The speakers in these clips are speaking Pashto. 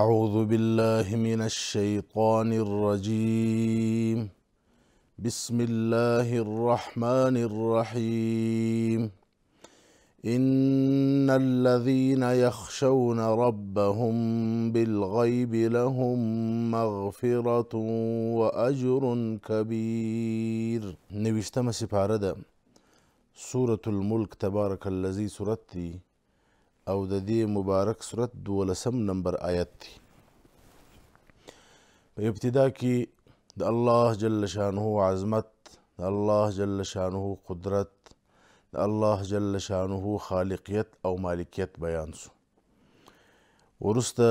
أعوذ بالله من الشيطان الرجيم بسم الله الرحمن الرحيم إن الذين يخشون ربهم بالغيب لهم مغفرة وأجر كبير نوشتما سپاره سورة الملك تبارك الذي سورتي او د دې مبارک صورت دولسم نمبر آیت دی په ابتدا کې د الله جل شانه عظمت د الله جل شانه قدرت د الله جل شانه خالقیت او مالکیت بیان سو ورسته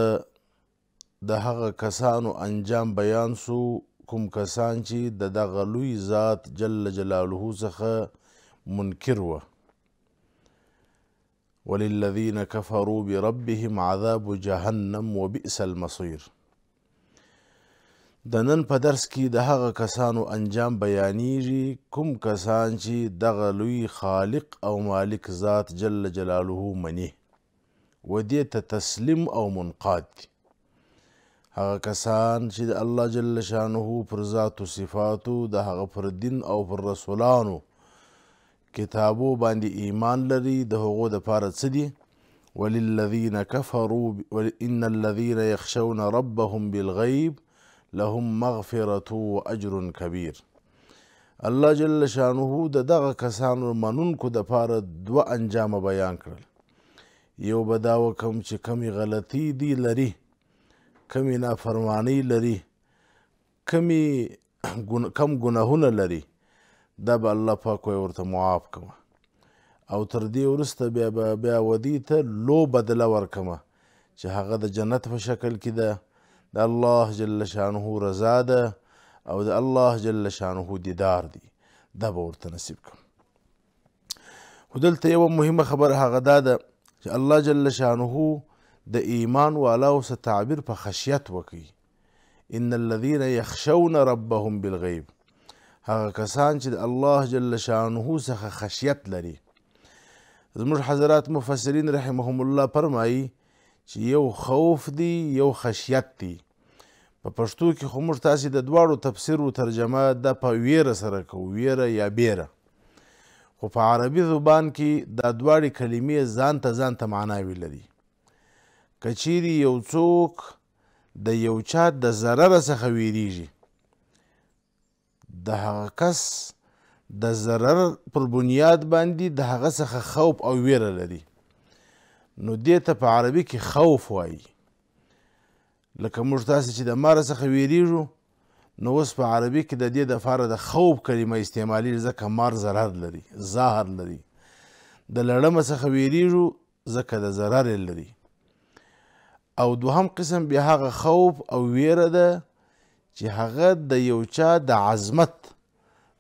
د هغه کسانو انجام بیان سو کوم کسان چې د دغه لوی ذات جل جلاله څخه منکر وه وللذين كفروا بربهم عذاب جهنم وبئس المصير د نن په درس کې د هغه کسانو انجام بیانیږي کوم کسان چې دغه لوی خالق او مالک ذات جل جلاله مني و دې ته تسلیم او منقاد دي هغه کسان چې د الله جل شانه پر ذات او صفاتو د هغه پر دین او پر رسولانو کتابو باندې ایمان لري د هغو د پاره څه دي وللذین کفروا ان الذین یخشون ربهم بالغیب لهم مغفرة واجر کبیر الله جل شانه د دغه کسانو منونکو د پاره دوه انجامه بیان کړل یو به دا وکم چې کمی غلطی دی لري کمی نافرمانی لري کمی کم ګناهونه لري دا به الله پاک وایي ورته معاف کوه او تر دې وروسته بیا به بیا ودې ته لو بدله ورکمه چې هغه د جنت په شکل کې ده د الله جل شانه رضا ده او د الله جل شانه دیدار دی دا به ورته نصیب کوم خو دلته یوه مهمه خبره هغه دا ده چې الله جل شانه د ایمان والاو څه تعبیر په خشیت وکړي ان الذین یخشون ربهم بالغیب هغه کسان چې د الله جل شانه څخه خشیت لري زموږ حضرات مفسرین رحمهم الله فرمایي چې یو خوف دی یو خشیت دی په پښتو کې خو موږ تاسې د دواړو تفسیر او ترجمه د په ویره سره کوو ویره یا بیره خو په عربي زبان کې دا دواړې کلمې ځان ته ځان ته معناوي لري کچیري یو څوک د یو چا د ضرر څخه ویریږي د هغه کس د ضرر پر بنیاد باندې د هغه څخه خوف او ویره لري نو دې ته په عربي کې خوف وایي لکه موږ تاسې چې د ماره څخه ویریږو نو اوس په عربي کې د دې دپاره د خوف کلمه استعمالیږي ځکه مار ضرر لري زهر لري د لړمه څخه ویریږو ځکه د ضرر لري او دوهم قسم بیا هغه خوف او ویره ده چې هغه د یو چا د عظمت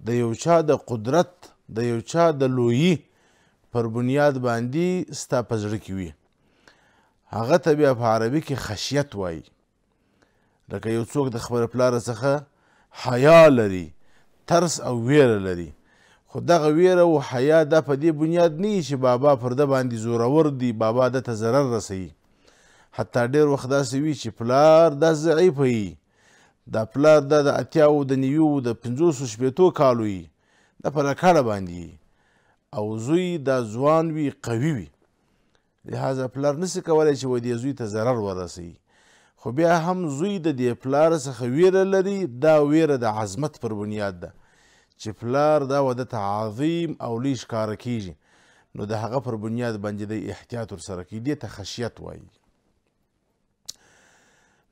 د یو چا د قدرت د یو چا د لویي پر بنیاد باندې ستا په زړه کې وي هغه ته بیا په عربي کې خشیت وایي لکه یو څوک د خپل پلار څخه حیا لري ترس او ویره لري خو دغه ویره او حیا دا په دې بنیاد نه چې بابا پر ده باندې زورور دی بابا د ته ضرر رسوي حتی ډیر وخت داسې وي چې پلار دا ضعیف وي دا پلار دا د اتیاو د نیویو د پنځوسو شپېتو کالو وي دا په رکاړه باندې او زوی دا ځوان وي قوي وي لهذا پلار نسي کولی چې و دې زوی ته ضرر ورسوي خو بیا هم زوی د دې پلار څخه ویره لري دا ویره د عظمت پر بنیاد ده چې پلار دا وده ته عظیم او لوی ښکاره کیږي نو د هغه پر بنیاد باندې د احتیاط ورسره کوي دې ته خشیت وایي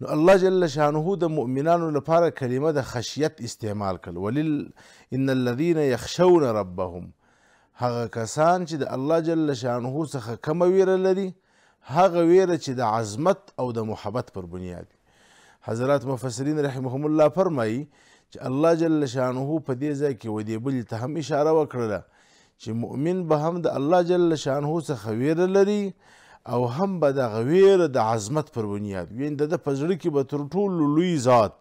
نو الله جل شانه د مؤمنانو لپاره کلمه د خشیت استعمال کړ ولل ان الذين يخشون ربهم هغه کسان چې د الله جل شانه څخه کم ویره لري هغه ویره چې د عظمت او د محبت پر بنیاد حضرات مفسرین رحمهم الله فرمایي چې الله جل شانه په دې ځای کې ودی بل ته هم اشاره وکړه چې مؤمن به هم د الله جل شانه څخه ویره لري او هم به دغه ویره د عظمت پر بنیاد وي د ده په زړه کې به تر ټولو لوی ذات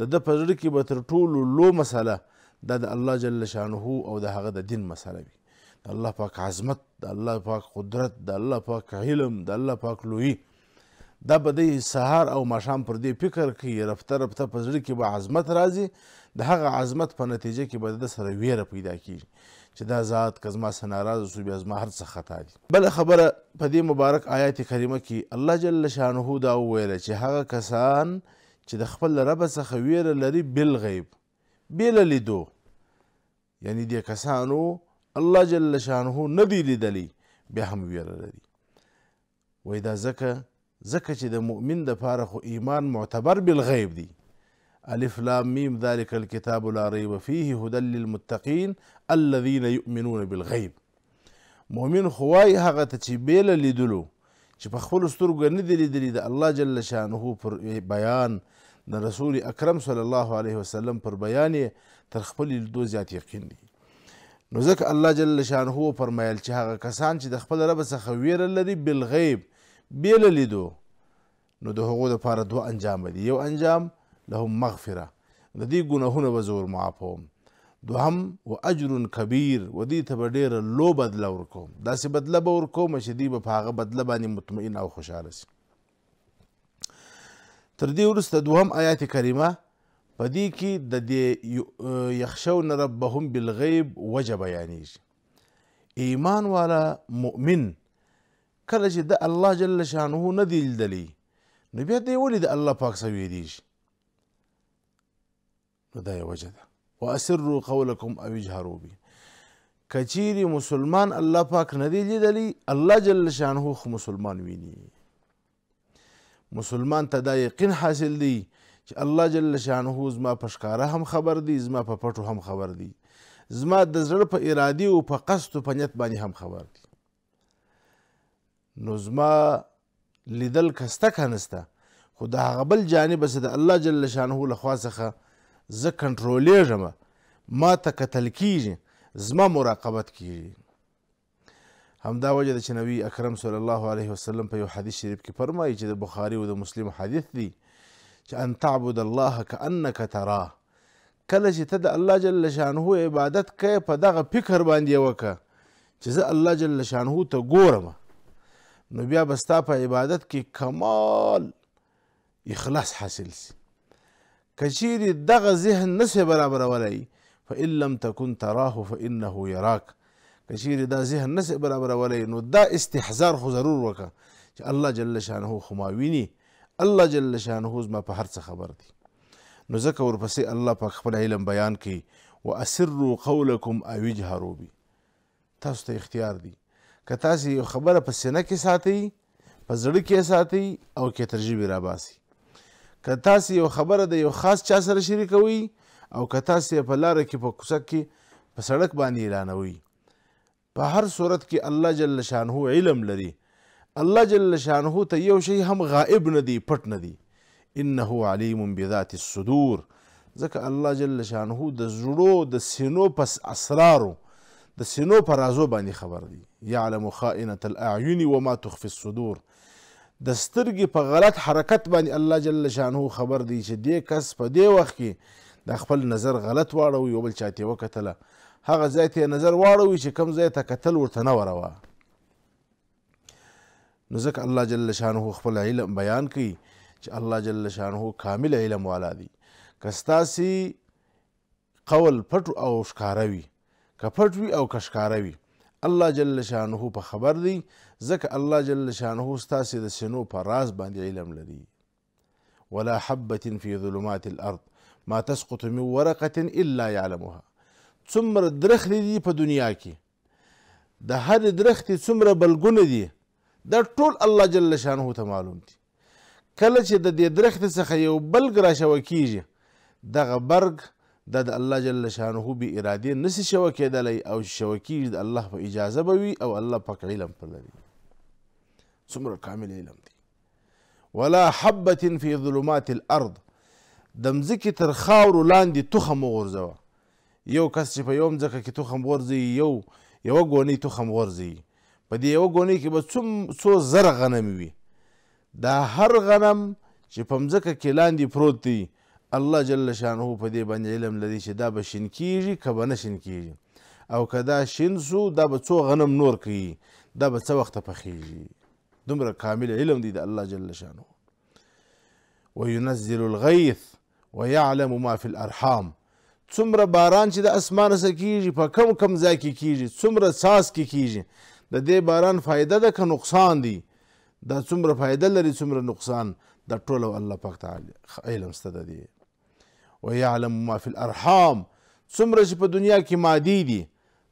د ده په زړه کې به تر ټولو لو مسله دا د الله جل شانه او د هغه د دین مسله وي د الله پاک عظمت د الله پاک قدرت د الله پاک علم د الله پاک لوی دا به دی سهار او ماښام پر دې فکر کوي رفته رفته په زړه کې به عظمت راځي د هغه عظمت په نتیجه کې به د سره ویره پیدا کیږي چې دا ذات کزما سناراض سو بیا زما هر څه خطا دي بل خبره په دې مبارک آیات کریمه کې الله جل شانه دا وویل چې هغه کسان چې د خپل رب څخه ویره لري بل غیب بل لیدو یعنی دې کسانو الله جل شانه نه دی لیدلی بیا هم ویره لري وای دا زکه زکه چې د مؤمن د پاره خو ایمان معتبر بالغیب دی ألف لام ميم ذلك الكتاب لا ريب فيه هدى للمتقين الذين يؤمنون بالغیب مؤمن خوای هغه ته چې بیل لیدلو چې په خپل سترګو نه دی لیدلی د الله جل شانه پر بیان د رسول اکرم صلی الله علیه وسلم پر بیان تر خپل لیدو زیات یقین دی نو ځکه الله جل شانه فرمایل چې هغه کسان چې د خپل رب څخه ویره لري بالغیب بیل لیدو نو د هغو لپاره دوه انجام دی یو انجام لهم مغفره د دې ګناهونه به زور معافوم دوهم و اجر کبیر و دې ته به ډېره لو بدله ورکوم داسې بدله به ورکوم چې دوی به په هغه بدله باندې مطمئن او خوشحاله سي تر دې وروسته دوهم آیات کریمه په دې کې د دې یخشون ربهم بالغیب وجه بیانیږي ایمان والا مؤمن کله چې د الله جل شانه نه دی لیدلی نو بیا دی ولې د الله پاک سوی دیږي نو دا یو وجه ده واسروا قولکم او اجهروا به کچیری مسلمان الله پاک نه دی لیدلی الله جل شانه خو مسلمان ویني مسلمان ته دا یقین حاصل دی چې الله جل شانه زما په ښکاره هم خبر دی زما په پټو هم خبر دی زما د زړه په ارادي او په قصد او په نیت باندې هم خبر دی نو زما لیدل کسته کنسته خو د هغه بل جانب سره د الله جل شانه له خوا څخه زه کنټرولېږم ما ته کتل کیږي زما مراقبت کیږي همدا وجه ده چې نبی اکرم صلی الله علیه وسلم په یو حدیث شریف کې فرمایي چې د بخاري او د مسلم حدیث دی چې ان تعبد الله کانک تراه کله چې ته د الله جل شانه عبادت کوې په دغه فکر باندې وکړه چې زه الله جل شانه ته ګورم نو بیا به ستا په عبادت کې کمال اخلاص حاصل سي کچیرې دغه ذهن نسې برابرولی فان لم تکن تراه فانه یراک کچیرې دا ذهن نسې برابرولی نو دا استحزار خو ضرور وکړه چې الله جل شانه خو ما ویني الله جل شانه زما په هر څه خبر دی نو ځکه ورپسې الله په خپل علم بیان کوي واسروا قولکم او اجهروا به تاسو ته اختیار دی که تاسو یو خبره په سینه کې ساتئ په زړه کې ساتئ او کې ترجیب را باسي که تاسو یو خبره د یو خاص چا سره شریکوئ او که تاسو په لاره کې په کوڅه کې په سړک باندې اعلانوئ په هر صورت کې الله جل شانه علم لري الله جل شانه ته یو شی هم غائب نه دی پټ نه دی انه علیم بذات الصدور ځکه الله جل شانه د زړو د سینو پس اسرارو د سینو په رازو باندې خبر دی یعلم خائنة الاعین وما تخفي الصدور د سترګې په غلط حرکت باندې الله جل شانه خبر دی چې دې کس په دې وخت کې د خپل نظر غلط واړوي یو بل چا ته یې وکتله هغه ځای ته نظر واړوي چې کوم ځای ته کتل ورته نه وروه نو ځکه الله جل شانه خپل علم بیان کوي چې الله جل شانه کامل علم والا دی که ستاسي قول پټ او ښکاره وي که پټ وي او که ښکاره وي الله جل شانه په خبر دی ځکه الله جل شانه ستاسې د سینو په راز باندې علم لري ولا حبة في ظلمات الأرض ما تسقط من ورقة إلا يعلمها څومره درخت دي په دنیا کې د هر درخت څومره بلګونه دي دا ټول الله جل شانه ته معلوم دي کله چې د دې درخت څخه یو بلګ را شو کیږي دغه برګ دا د الله جل شانه به اراده نسی شو کېدلی او شو کیږي د الله په اجازه به وي او الله پاک علم پر لري څومره کامل علم دی ولا حبه فی ظلمات الارض د مځکې تر خاورو لاندې تخم وغورځوه یو کس چې په یو مځکه کې تخم غورځوي یو یوه ګونۍ تخم غورځوي په دې یوه ګونۍ کې به څوم څو زره غنم وي دا هر غنم چې په مځکه کې لاندې پروت دی الله جل شانه په دې باندې علم لري چې دا به شین کیږي که به نه شین کیږي او که دا شین سو دا به څو غنم نور کوي دا به څه وخته پخیږي دومره کامل علم دی د الله جل شانو وينزل الغيث ويعلم ما في الارحام څومره باران چې د اسمانه سکیږي په کم کم ځای کې کیږي څومره ساس کې کیږي د دې باران فایده ده که نقصان دی دا څومره فایده لري څومره نقصان دا ټول الله پاک تعالی علم ستده دی ويعلم ما في الارحام څومره چې په دنیا کې مادي دي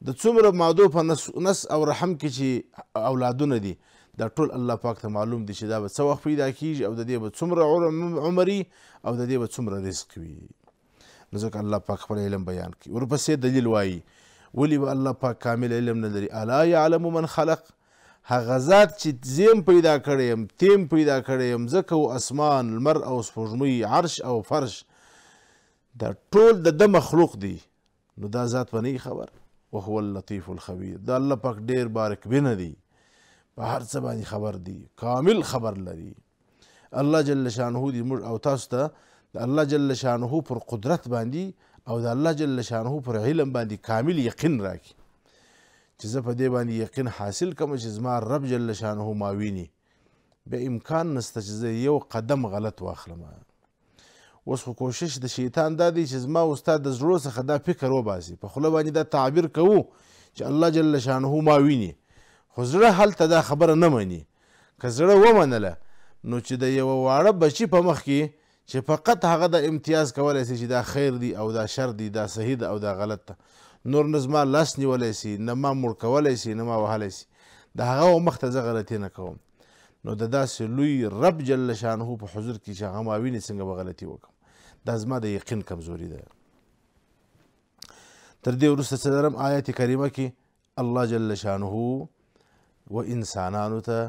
د څومره مادو په نس, نس او رحم کې چې اولادونه دي دا ټول الله پاک ته معلوم دي چې دا به څه وخت پیدا کیږي او د دې به څومره عمري او د دې به څومره رزق وي نو ځکه الله پاک خپل علم بیان کوي ورپسې دلیل وایي ولې به الله پاک کامل علم نه لري الا یعلم من خلق هغه ذات چې زیم پیدا کړی یم تیم پیدا کړی یم ځکه او اسمان لمر او سپوږمۍ عرش او فرش دا ټول د ده مخلوق دی نو دا ذات به نه خبر وهو اللطیف الخبیر دا الله پاک ډیر بارکبینه دی په هر څه باندې خبر دی کامل خبر لري الله جل شانه دې موږ او تاسو ته د الله جل شانه پر قدرت باندې او د الله جل شانه پر علم باندې کامل یقین راکړي چې زه په دې باندې یقین حاصل کوم چې زما رب جل شانه ما ویني به امکان نسته چې زه یو قدم غلط واخلم اوس خو کوشش د شیطان دا دی چې زما استاد د زړه څخه دا فکر وباسي په خوله باندې دا تعبیر کوو چې الله جل شانه ما ویني خو زړه هلته دا خبره نه مني که زړه ومنله نو چې د یوه واړه بچي په مخ کې چې فقط هغه د امتیاز کولی سي چې دا خیر دی او دا شر دی دا صحیح ده او دا غلط ده نور نه زما لاس نیولی سي نه ما مړ کولی سي نه ما وهلی سي د هغه مخ ته زه غلطي نه کوم نو د داسې لوی رب جل شانه په حضور کې چې هغه ما ویني څنګه به غلطي وکړم دا زما د یقین کمزوري ده تر دې وروسته څلرم آیت کریمه کې الله جل شانه و انسانانو ته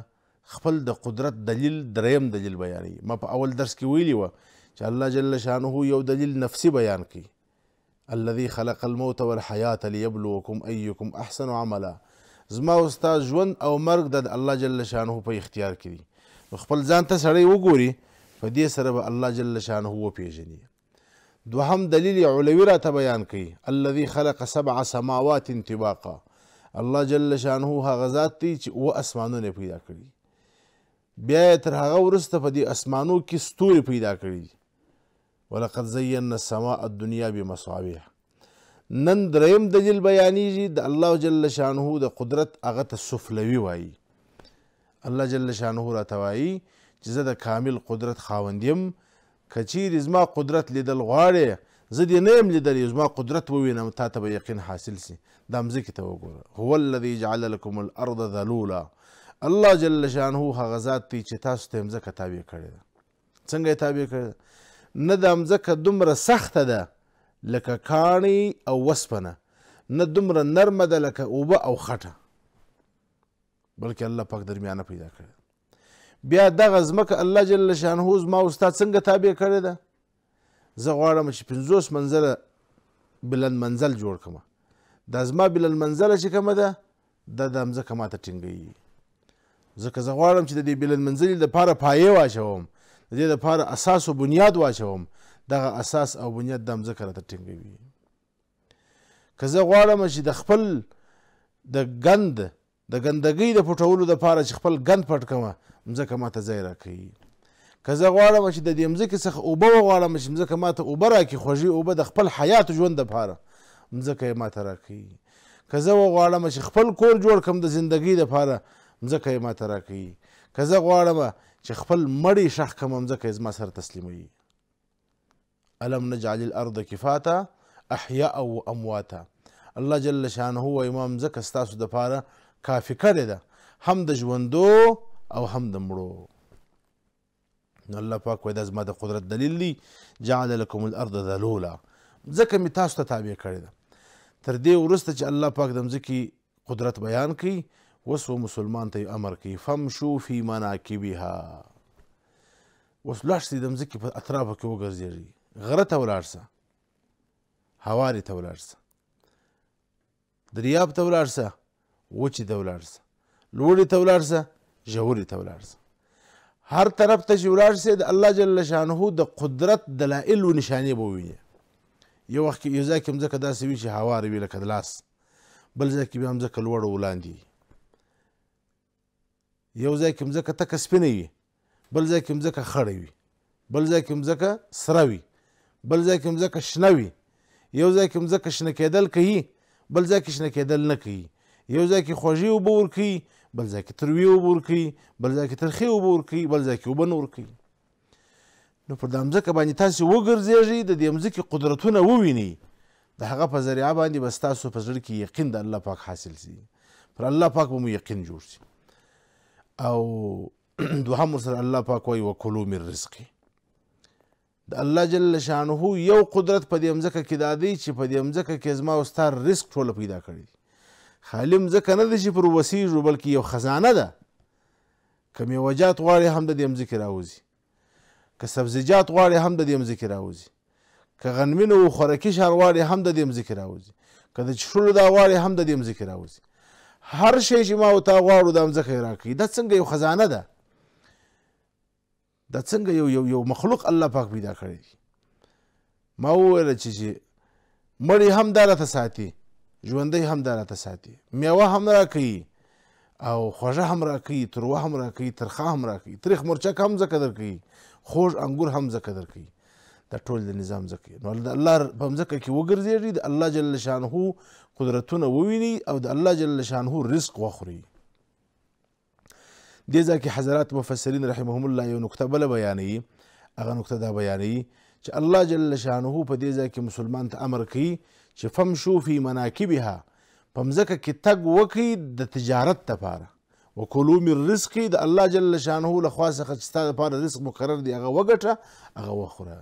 خپل د قدرت دلیل دریم دلیل بیانوي ما په اول درس کې ویلي وه چې الله جل شانه یو دلیل نفسي بیان کوي الذي خلق الموت والحیاة لیبلوکم ایکم احسن عملا زما استاد ژوند او مرګ د الله جل شانه په اختیار کې دي نو خپل ځان ته سړی وګوري په دې سره به الله جل شانه وپیژني دوهم دلیل علوي راته بیان کوي الذي خلق سبع سماوات انطباقا الله جل شانه هغه ذات دی چې و اسمانونه پیدا کړي بیا تر هغه ورسته په دې اسمانو کې ستوري پیدا کړي ولقد زینا السماء الدنیا بمصابیح نن دریم دلیل بیانیږي د الله جل شانه د قدرت هغه ته سفلوي وایي الله جل شانه راته وایي چې زه د کامل قدرت خاوند یم که چیرې زما قدرت لیدل غواړې زه دې نه یم لیدلی زما قدرت ووینم تا ته به یقین حاصل سي دا مځکې ته وګوره هو الذي جعل لكم الارض ذلولا الله جل شانه هغه ذات دی چې تاسو ته مځکه تابع کړې ده څنګه یې تابع کړې ده نه دا مځکه دومره سخته ده لکه کاڼي او وسپنه نه دومره نرمه ده لکه اوبه او خټه بلکې الله پاک درمیانه پیدا کړې بیا دغه ځمکه الله جل شانه زما او ستا څنګه تابع کړې ده زه غواړم چې پنځوس منزله بلند منزل جوړ کړم دا زما بلند منزله چې کومه ده دا د مځکه ماته ټینګوي ځکه زه غواړم چې د دې بلند منزلې دپاره پایې واچوم د دې دپاره اساس او بنیاد واچوم دغه اساس او بنیاد د مځکه راته ټینګوي که زه غواړم چې د خپل د ګند د ګندګۍ د پټولو دپاره چې خپل ګند پټ کوم مځکه ماته ځای راکوي که زه غواړم چې د دې مځکې څخه اوبه وغواړم چې مځکه ماته اوبه راکړي خوږې اوبه د خپل حیات ژوند دپاره مځکه یې ماته راکوي که زه وغواړم چې خپل کور جوړ کړم د زندګۍ دپاره مځکه یې ماته راکوي که زه غواړم چې خپل مړی شخ کړم مځکه یې زما سره تسلیموي الم نجعل الارض کفاتا احیاء او امواتا الله جل شانه و امام زکه ستاسو دپاره کافي کړې ده هم د ژوندو او هم د مړو نو الله پاک وایي دا زما د قدرت دلیل دی جعل لکم الارض ذلولا ځکه مې تاسو ته تابع کړې ده تر دې وروسته چې الله پاک د مځکې قدرت بیان کوي اوس مسلمان ته امر کوي فمشو فی مناکبها اوس لاړ سي د مځکې په اطرافو کې وګرځېږي غره ته ولاړ سه هوارې ته ولاړ سه دریاب ته ولاړ سه وچې ته ولاړ سه لوړې ته ولاړ سه ژورې ته ولاړ سه هر طرف ته چې ولاړ شئ د الله جل شانه د قدرت دلایل و نشانې به ووینې یو وخت یو ځای کې هم ځکه داسې وي چې هوار وي لکه د لاس بل ځای کې بیا هم ځکه لوړ او لاندې یو ځای کې هم ځکه تکه سپینه وي بل ځای کې هم ځکه خړه وي بل ځای کې هم ځکه سره وي بل ځای کې هم ځکه شنه وي یو ځای کې هم ځکه شنه کېدل کوي بل ځای کې شنه کېدل نه کوي یو ځای کې خوږې اوبه ورکوي بل ځای کې تروې اوبه ورکوي بل ځای کې ترخې اوبه ورکوي بل ځای کې اوبه نه ورکوي نو پر دا مځکه باندې تاسې وګرځېږئ د دې مځکې قدرتونه ووینئ د هغه په ذریعه باندې به ستاسو په زړه کې یقین د الله پاک حاصل سي پر الله پاک به مو یقین جوړ سي او دوهم ورسره الله پاک وایي وکلو من رزقي د الله جل شانه یو قدرت په دې مځکه کې دا دی چې په دې مځکه کې زما او ستا رزق ټوله پیدا کړی دی خالي مځکه نه ده چې پر وسیږو بلکې یو خزانه ده که میوهجات غواړي هم د دې مځکې راوځي که سبزیجات غواړي هم د دې مځکې راوځي که غنمینه و خوراکي شار غواړي هم د دې مځکې راوځي که د چښلو دا غواړي هم د دې مځکې راوځي هر شی چې ما او تا غواړو دا مځکه یې راکوي دا څنګه یو خزانه ده دا څنګه یو یو یو مخلوق الله پاک پیدا کړی ما وویل چې چې مړی هم دا راته ساتي ژوندۍ هم دا راته ساتي میوه هم راکوي او خوږه هم راکوي تروه هم راکوي ترخه هم راکوي تریخ مرچک هم ځکه درکوي خوږ انګور هم ځکه درکوي دا ټول د نظام ځکه نو د الله په مځکه کې وګرځېږي د الله جل شانهو قدرتونه وویني او د الله جل شانهو رزق وخوري دې ځکه حضرات مفسرین رحمهم الله یو نکته بل بیانوي هغه نکته دا بیانوي چې الله جل شانهو په دې ځکه مسلمان ته امر کوي چې فم شو فی مناکبها په مځکه کې تګ وکړي د تجارت دپاره وکلو من رزق د الله جل شانه له خوا څخه چې ستا دپاره رزق مقرر دی هغه وګټه هغه وخوره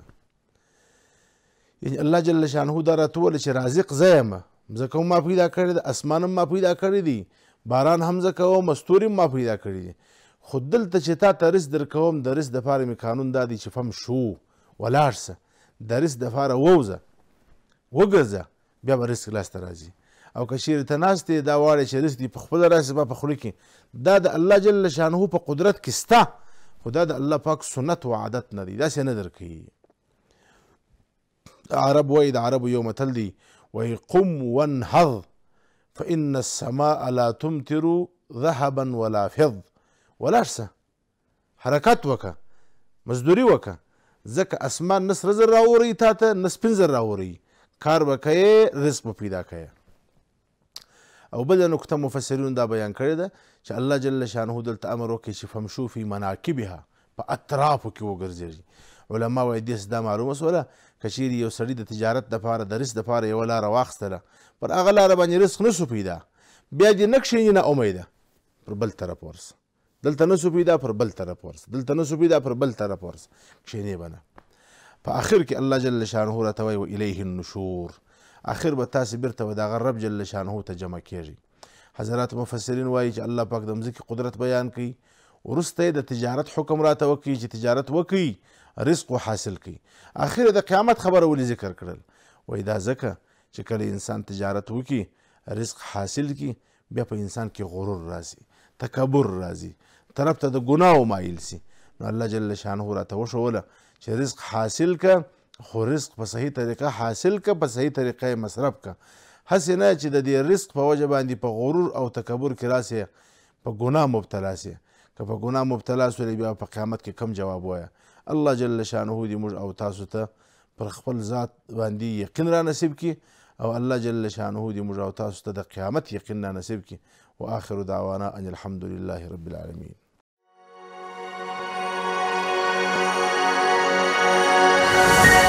یعنی الله جل شانه دا راته وویل چې رازق زه یم مځکه ما پیدا کړې ده اسمان ما پیدا کړی دي باران هم زه کوم ستوري ما پیدا کړي دي خو دلته چې تا ته رزق درکوم د رزق دپاره مې قانون دا دی چې فم شو ولاړ شه د رزق دپاره ووځه وګرځه بیا به رزق لاسته راځي او که چیرې ته ناست دا واړې چې رزق دې په خپله راسي زما په خوله کې دا د الله جل شانه په قدرت کې ستا خو دا د الله پاک سنت او عادت نه دی داسې نه درکوي عرب وایي د عربو یو متل دی وایي قم وانهض فإن السماء لا تمطر ذهبا ولا فض ولاړ سه حرکت وکه مزدوري وکه ځکه اسمان نه سره زر راوړي تا ته نه سپین زر راوړي کار وکړي رزق به پیدا کړي او بل نقطه مفسرین دا بیان کړې ده چې الله جل شانه دلته امر وکړي چې فمشو فی مناکبها په اطرافو کې وګرځي علما وایي داسې دا معلومه سوله که چیرې یو سړي د تجارت دپاره د رزق دپاره یوه لاره واخیستله پر هغه لاره باندې رزق نه سو پیدا بیا دې نه کښېني نه امیده پر بل طرف ورسه دلته نه سو پیدا پر بل طرف ورسه دلته نه سو پیدا پر بل طرف ورسه کښېنې به نه په اخر کې الله جل شانه راته وایي و الیه النشور اخر به تاسې بیرته به د هغه رب جل شانه ته جمع کیږي حضرات مفسرین وایي چې الله پاک د مځکې قدرت بیان کوي وروسته د تجارت حکم راته وکړي چې تجارت وکړي رزق حاصل کړي اخر د قیامت خبره ولې ذکر کړل وایي دا ځکه چې کله انسان تجارت وکړي رزق حاصل کړي بیا په انسان کې غرور راځي تکبر راځي طرف ته د ګناو مایل سي نو الله جل شانه راته وښوله چې رزق حاصل ک خو رزق په صحیح طریقه حاصل ک په صحیح طریقه مصرف ک هسې نه چې د دې رزق په وجه باندې په غرور او تکبر کې راسې په ګناه مبتلا سي که په ګناه مبتلا سولې بیا په قیامت کې کم جواب وایا الله جل شانه دې موږ او تاسو ته پر خپل ذات باندې یقین را نصیب کړي او الله جل شانه دې موږ او تاسو ته د قیامت یقین را نصیب کړي واخر دعوانا ان الحمد لله رب العالمين Bye.